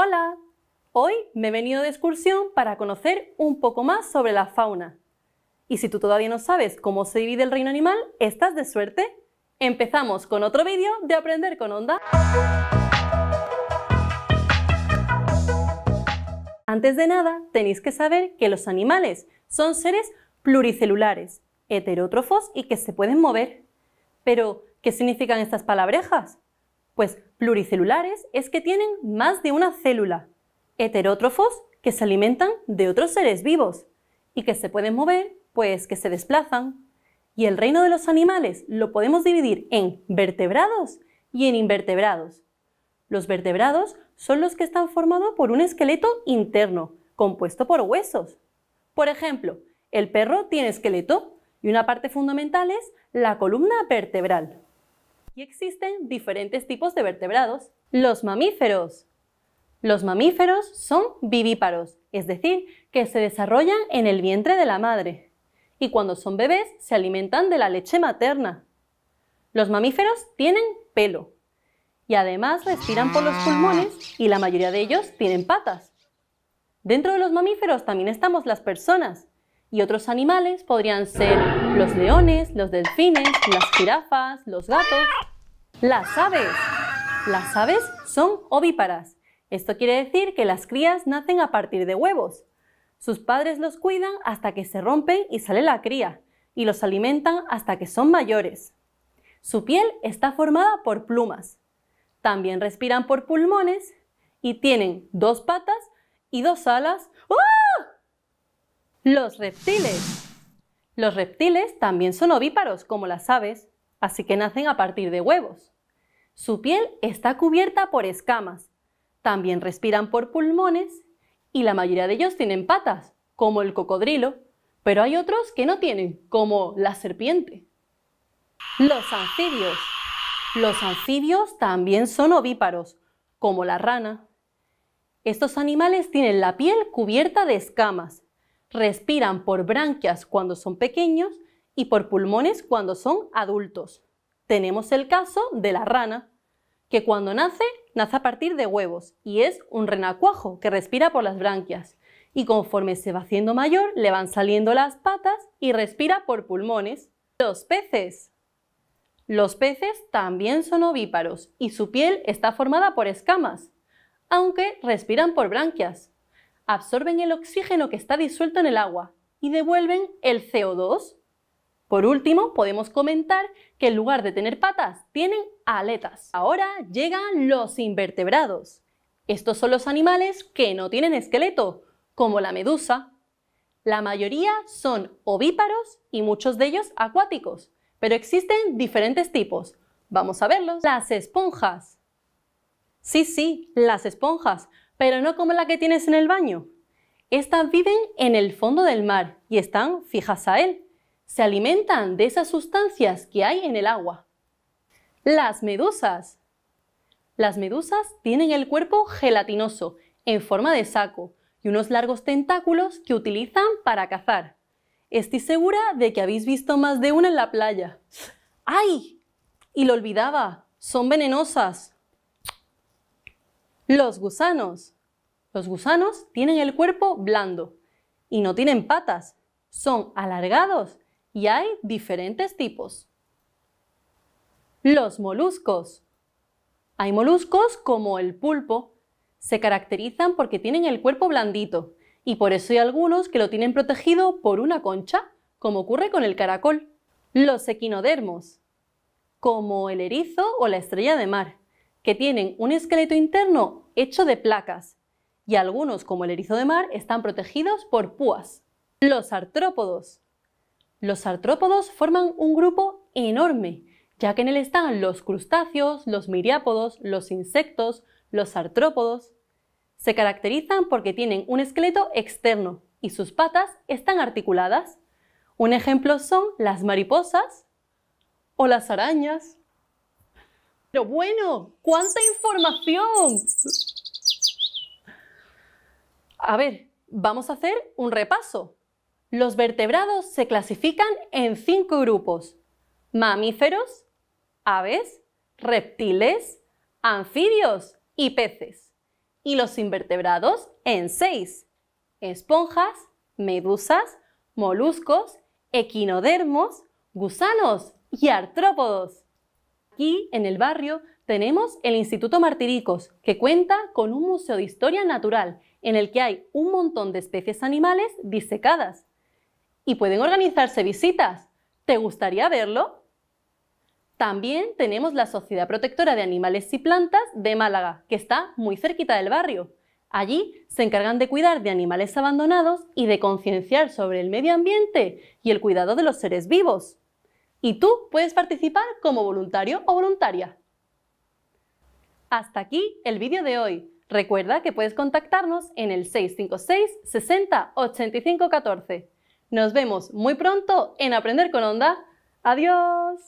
Hola, hoy me he venido de excursión para conocer un poco más sobre la fauna. Y si tú todavía no sabes cómo se divide el reino animal, estás de suerte. Empezamos con otro vídeo de Aprender con Onda. Antes de nada, tenéis que saber que los animales son seres pluricelulares, heterótrofos y que se pueden mover. Pero, ¿qué significan estas palabrejas? Pues Pluricelulares es que tienen más de una célula. Heterótrofos que se alimentan de otros seres vivos y que se pueden mover, pues que se desplazan. Y el reino de los animales lo podemos dividir en vertebrados y en invertebrados. Los vertebrados son los que están formados por un esqueleto interno, compuesto por huesos. Por ejemplo, el perro tiene esqueleto y una parte fundamental es la columna vertebral. Y existen diferentes tipos de vertebrados. Los mamíferos. Los mamíferos son vivíparos, es decir, que se desarrollan en el vientre de la madre y cuando son bebés se alimentan de la leche materna. Los mamíferos tienen pelo y además respiran por los pulmones y la mayoría de ellos tienen patas. Dentro de los mamíferos también estamos las personas y otros animales podrían ser los leones, los delfines, las jirafas, los gatos. Las aves. Las aves son ovíparas. Esto quiere decir que las crías nacen a partir de huevos. Sus padres los cuidan hasta que se rompen y sale la cría, y los alimentan hasta que son mayores. Su piel está formada por plumas. También respiran por pulmones y tienen dos patas y dos alas. ¡Ah! Los reptiles. Los reptiles también son ovíparos, como las aves así que nacen a partir de huevos. Su piel está cubierta por escamas, también respiran por pulmones y la mayoría de ellos tienen patas, como el cocodrilo, pero hay otros que no tienen, como la serpiente. Los anfibios. Los anfibios también son ovíparos, como la rana. Estos animales tienen la piel cubierta de escamas, respiran por branquias cuando son pequeños y por pulmones cuando son adultos. Tenemos el caso de la rana, que cuando nace, nace a partir de huevos y es un renacuajo que respira por las branquias. Y conforme se va haciendo mayor, le van saliendo las patas y respira por pulmones. Los peces. Los peces también son ovíparos y su piel está formada por escamas, aunque respiran por branquias. Absorben el oxígeno que está disuelto en el agua y devuelven el CO2 por último, podemos comentar que en lugar de tener patas, tienen aletas. Ahora llegan los invertebrados. Estos son los animales que no tienen esqueleto, como la medusa. La mayoría son ovíparos y muchos de ellos acuáticos, pero existen diferentes tipos. Vamos a verlos. Las esponjas. Sí, sí, las esponjas, pero no como la que tienes en el baño. Estas viven en el fondo del mar y están fijas a él se alimentan de esas sustancias que hay en el agua. Las medusas. Las medusas tienen el cuerpo gelatinoso, en forma de saco, y unos largos tentáculos que utilizan para cazar. Estoy segura de que habéis visto más de una en la playa. ¡Ay! Y lo olvidaba, son venenosas. Los gusanos. Los gusanos tienen el cuerpo blando y no tienen patas. Son alargados y hay diferentes tipos. Los moluscos. Hay moluscos como el pulpo. Se caracterizan porque tienen el cuerpo blandito y por eso hay algunos que lo tienen protegido por una concha, como ocurre con el caracol. Los equinodermos, como el erizo o la estrella de mar, que tienen un esqueleto interno hecho de placas y algunos, como el erizo de mar, están protegidos por púas. Los artrópodos, los artrópodos forman un grupo enorme, ya que en él están los crustáceos, los miriápodos, los insectos, los artrópodos. Se caracterizan porque tienen un esqueleto externo y sus patas están articuladas. Un ejemplo son las mariposas o las arañas. Pero bueno, ¿cuánta información? A ver, vamos a hacer un repaso. Los vertebrados se clasifican en cinco grupos. Mamíferos, aves, reptiles, anfibios y peces. Y los invertebrados en seis. Esponjas, medusas, moluscos, equinodermos, gusanos y artrópodos. Aquí, en el barrio, tenemos el Instituto Martiricos, que cuenta con un museo de historia natural en el que hay un montón de especies animales disecadas y pueden organizarse visitas. ¿Te gustaría verlo? También tenemos la Sociedad Protectora de Animales y Plantas de Málaga, que está muy cerquita del barrio. Allí se encargan de cuidar de animales abandonados y de concienciar sobre el medio ambiente y el cuidado de los seres vivos. Y tú puedes participar como voluntario o voluntaria. Hasta aquí el vídeo de hoy. Recuerda que puedes contactarnos en el 656 60 85 14. Nos vemos muy pronto en Aprender con Onda. Adiós.